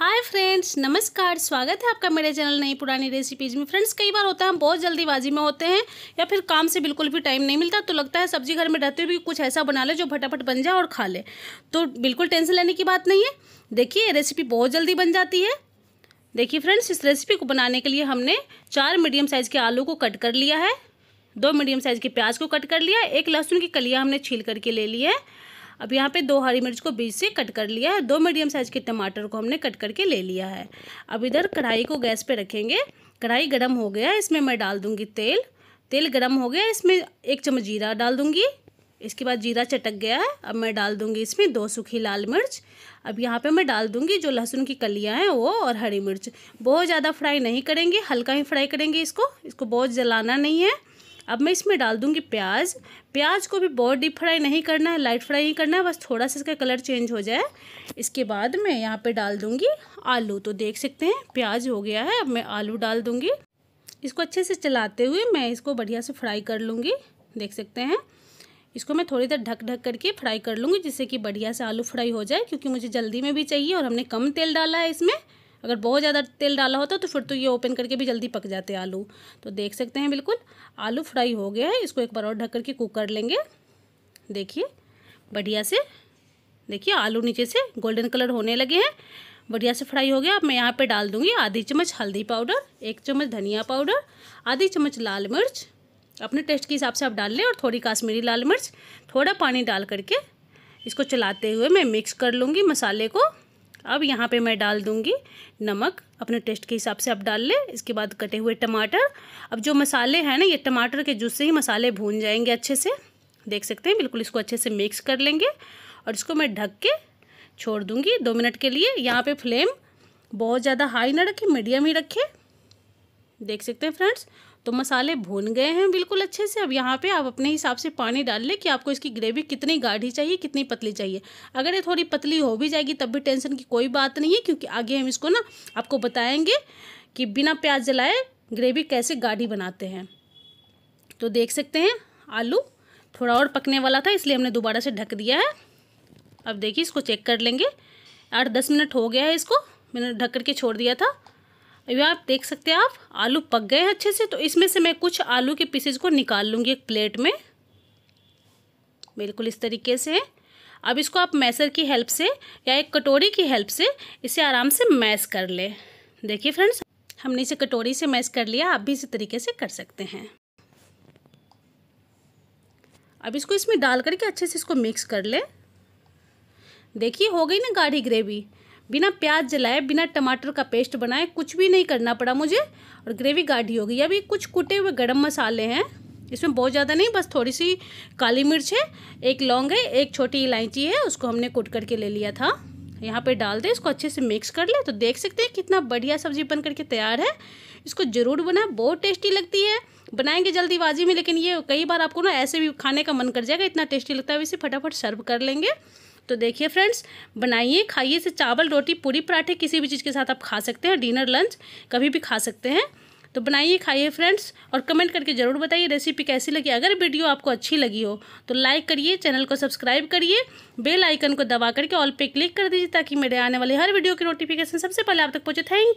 hi friends नमस्कार स्वागत है आपका मेरे चैनल नई पुरानी रेसिपीज में फ्रेंड्स कई बार होता है हम बहुत जल्दीबाजी में होते हैं या फिर काम से बिल्कुल भी टाइम नहीं मिलता तो लगता है सब्जी घर में रहते हुए भी कुछ ऐसा बना ले जो फटाफट बन जाए और खा ले तो बिल्कुल टेंशन लेने की बात नहीं है देखिए ये रेसिपी बहुत जल्दी बन जाती है देखिए फ्रेंड्स इस रेसिपी को बनाने के लिए हमने चार मीडियम साइज़ के आलू को कट कर लिया है दो मीडियम साइज़ के प्याज को कट कर लिया एक लहसुन की कलिया हमने छील करके ले ली है अब यहाँ पे दो हरी मिर्च को बीच से कट कर लिया है दो मीडियम साइज़ के टमाटर को हमने कट करके ले लिया है अब इधर कढ़ाई को गैस पे रखेंगे कढ़ाई गर्म हो गया इसमें मैं डाल दूँगी तेल तेल गर्म हो गया इसमें एक चम्मच जीरा डाल दूँगी इसके बाद जीरा चटक गया है अब मैं डाल दूँगी इसमें दो सूखी लाल मिर्च अब यहाँ पे मैं डाल दूँगी जो लहसुन की कलियाँ हैं वो और हरी मिर्च बहुत ज़्यादा फ्राई नहीं करेंगे हल्का ही फ्राई करेंगे इसको इसको बहुत जलाना नहीं है अब मैं इसमें डाल दूँगी प्याज प्याज को भी बहुत डीप फ्राई नहीं करना है लाइट फ्राई ही करना है बस थोड़ा सा इसका कलर चेंज हो जाए इसके बाद मैं यहाँ पे डाल दूँगी आलू तो देख सकते हैं प्याज हो गया है अब मैं आलू डाल दूंगी इसको अच्छे से चलाते हुए मैं इसको बढ़िया से फ्राई कर लूँगी देख सकते हैं इसको मैं थोड़ी देर ढक ढक करके फ्राई कर लूँगी जिससे कि बढ़िया से आलू फ्राई हो जाए क्योंकि मुझे जल्दी में भी चाहिए और हमने कम तेल डाला है इसमें अगर बहुत ज़्यादा तेल डाला होता तो फिर तो ये ओपन करके भी जल्दी पक जाते आलू तो देख सकते हैं बिल्कुल आलू फ्राई हो गया है इसको एक बार और ढक करके कुक कर लेंगे देखिए बढ़िया से देखिए आलू नीचे से गोल्डन कलर होने लगे हैं बढ़िया से फ्राई हो गया अब मैं यहाँ पे डाल दूँगी आधी चम्मच हल्दी पाउडर एक चम्मच धनिया पाउडर आधी चम्मच लाल मिर्च अपने टेस्ट के हिसाब से आप डाल लें और थोड़ी काश्मीरी लाल मिर्च थोड़ा पानी डाल करके इसको चलाते हुए मैं मिक्स कर लूँगी मसाले को अब यहाँ पे मैं डाल दूँगी नमक अपने टेस्ट के हिसाब से आप डाल लें इसके बाद कटे हुए टमाटर अब जो मसाले हैं ना ये टमाटर के जूस से ही मसाले भून जाएंगे अच्छे से देख सकते हैं बिल्कुल इसको अच्छे से मिक्स कर लेंगे और इसको मैं ढक के छोड़ दूँगी दो मिनट के लिए यहाँ पर फ्लेम बहुत ज़्यादा हाई ना रखें मीडियम ही रखें देख सकते हैं फ्रेंड्स तो मसाले भून गए हैं बिल्कुल अच्छे से अब यहाँ पे आप अपने हिसाब से पानी डाल लें कि आपको इसकी ग्रेवी कितनी गाढ़ी चाहिए कितनी पतली चाहिए अगर ये थोड़ी पतली हो भी जाएगी तब भी टेंशन की कोई बात नहीं है क्योंकि आगे हम इसको ना आपको बताएंगे कि बिना प्याज जलाए ग्रेवी कैसे गाढ़ी बनाते हैं तो देख सकते हैं आलू थोड़ा और पकने वाला था इसलिए हमने दोबारा से ढक दिया है अब देखिए इसको चेक कर लेंगे आठ दस मिनट हो गया है इसको मैंने ढक करके छोड़ दिया था अभी आप देख सकते हैं आप आलू पक गए अच्छे से तो इसमें से मैं कुछ आलू के पीसेज को निकाल लूँगी एक प्लेट में बिल्कुल इस तरीके से अब इसको आप मैसर की हेल्प से या एक कटोरी की हेल्प से इसे आराम से मैश कर ले देखिए फ्रेंड्स हमने इसे कटोरी से मैश कर लिया आप भी इसी तरीके से कर सकते हैं अब इसको इसमें डाल करके अच्छे से इसको मिक्स कर ले देखिए हो गई ना गाढ़ी ग्रेवी बिना प्याज जलाए बिना टमाटर का पेस्ट बनाए कुछ भी नहीं करना पड़ा मुझे और ग्रेवी गाढ़ी हो गई अभी कुछ कुटे हुए गर्म मसाले हैं इसमें बहुत ज़्यादा नहीं बस थोड़ी सी काली मिर्च है एक लौंग है एक छोटी इलायची है उसको हमने कुट करके ले लिया था यहाँ पे डाल दें इसको अच्छे से मिक्स कर ले तो देख सकते हैं कितना बढ़िया सब्जी बन करके तैयार है इसको ज़रूर बनाए बहुत टेस्टी लगती है बनाएंगे जल्दीबाजी में लेकिन ये कई बार आपको ना ऐसे भी खाने का मन कर जाएगा इतना टेस्टी लगता है वैसे फटाफट सर्व कर लेंगे तो देखिए फ्रेंड्स बनाइए खाइए इसे चावल रोटी पूरी पराठे किसी भी चीज़ के साथ आप खा सकते हैं डिनर लंच कभी भी खा सकते हैं तो बनाइए खाइए फ्रेंड्स और कमेंट करके ज़रूर बताइए रेसिपी कैसी लगी अगर वीडियो आपको अच्छी लगी हो तो लाइक करिए चैनल को सब्सक्राइब करिए बेल आइकन को दबा करके ऑल पे क्लिक कर दीजिए ताकि मेरे आने वाले हर वीडियो की नोटिफिकेशन सबसे पहले आप तक पहुँचे थैंक